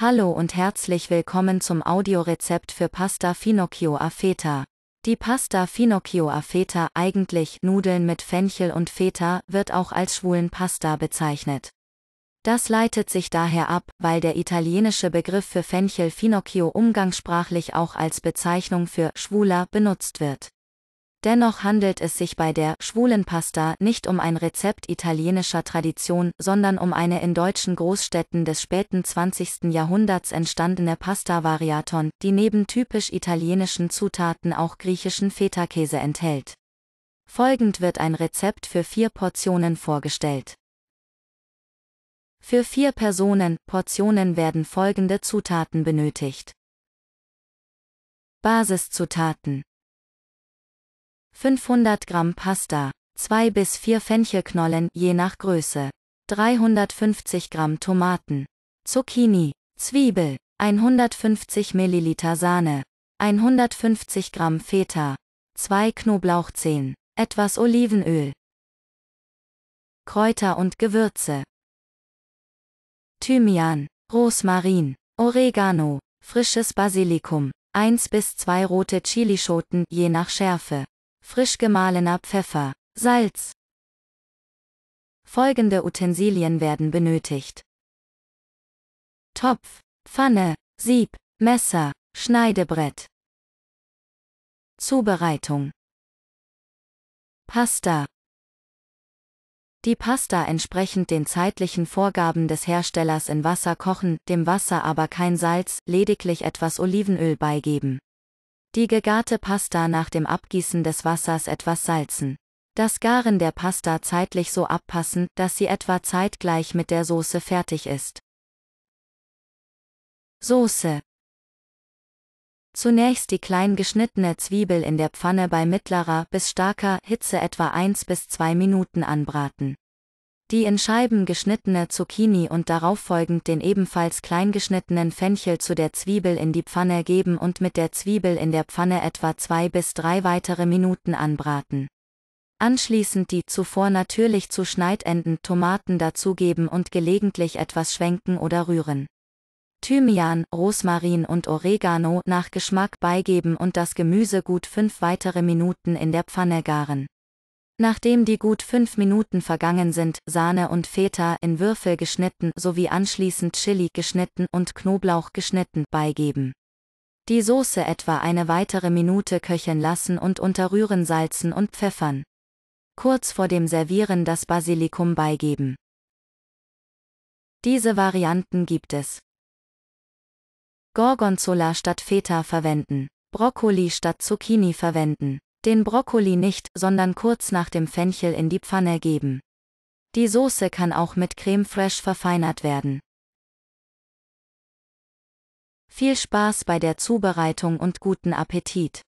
Hallo und herzlich willkommen zum Audiorezept für Pasta Finocchio a Feta. Die Pasta Finocchio a Feta, eigentlich Nudeln mit Fenchel und Feta, wird auch als schwulen Pasta bezeichnet. Das leitet sich daher ab, weil der italienische Begriff für Fenchel Finocchio umgangssprachlich auch als Bezeichnung für Schwuler benutzt wird. Dennoch handelt es sich bei der Schwulenpasta nicht um ein Rezept italienischer Tradition, sondern um eine in deutschen Großstädten des späten 20. Jahrhunderts entstandene Pasta-Variaton, die neben typisch italienischen Zutaten auch griechischen Feta-Käse enthält. Folgend wird ein Rezept für vier Portionen vorgestellt. Für vier Personen, Portionen werden folgende Zutaten benötigt. Basiszutaten 500 Gramm Pasta, 2 bis 4 Fenchelknollen je nach Größe, 350 Gramm Tomaten, Zucchini, Zwiebel, 150 Milliliter Sahne, 150 Gramm Feta, 2 Knoblauchzehen, etwas Olivenöl. Kräuter und Gewürze. Thymian, Rosmarin, Oregano, frisches Basilikum, 1 bis 2 rote Chilischoten je nach Schärfe, frisch gemahlener Pfeffer, Salz. Folgende Utensilien werden benötigt. Topf, Pfanne, Sieb, Messer, Schneidebrett. Zubereitung. Pasta. Die Pasta entsprechend den zeitlichen Vorgaben des Herstellers in Wasser kochen, dem Wasser aber kein Salz, lediglich etwas Olivenöl beigeben. Die gegarte Pasta nach dem Abgießen des Wassers etwas salzen. Das Garen der Pasta zeitlich so abpassen, dass sie etwa zeitgleich mit der Soße fertig ist. Soße. Zunächst die klein geschnittene Zwiebel in der Pfanne bei mittlerer bis starker Hitze etwa 1 bis 2 Minuten anbraten. Die in Scheiben geschnittene Zucchini und darauf folgend den ebenfalls klein geschnittenen Fenchel zu der Zwiebel in die Pfanne geben und mit der Zwiebel in der Pfanne etwa zwei bis drei weitere Minuten anbraten. Anschließend die zuvor natürlich zu schneidenden Tomaten dazugeben und gelegentlich etwas schwenken oder rühren. Thymian, Rosmarin und Oregano nach Geschmack beigeben und das Gemüse gut fünf weitere Minuten in der Pfanne garen. Nachdem die gut fünf Minuten vergangen sind, Sahne und Feta in Würfel geschnitten sowie anschließend Chili geschnitten und Knoblauch geschnitten beigeben. Die Soße etwa eine weitere Minute köcheln lassen und unterrühren salzen und pfeffern. Kurz vor dem Servieren das Basilikum beigeben. Diese Varianten gibt es. Gorgonzola statt Feta verwenden. Brokkoli statt Zucchini verwenden. Den Brokkoli nicht, sondern kurz nach dem Fenchel in die Pfanne geben. Die Soße kann auch mit Creme Fraiche verfeinert werden. Viel Spaß bei der Zubereitung und guten Appetit!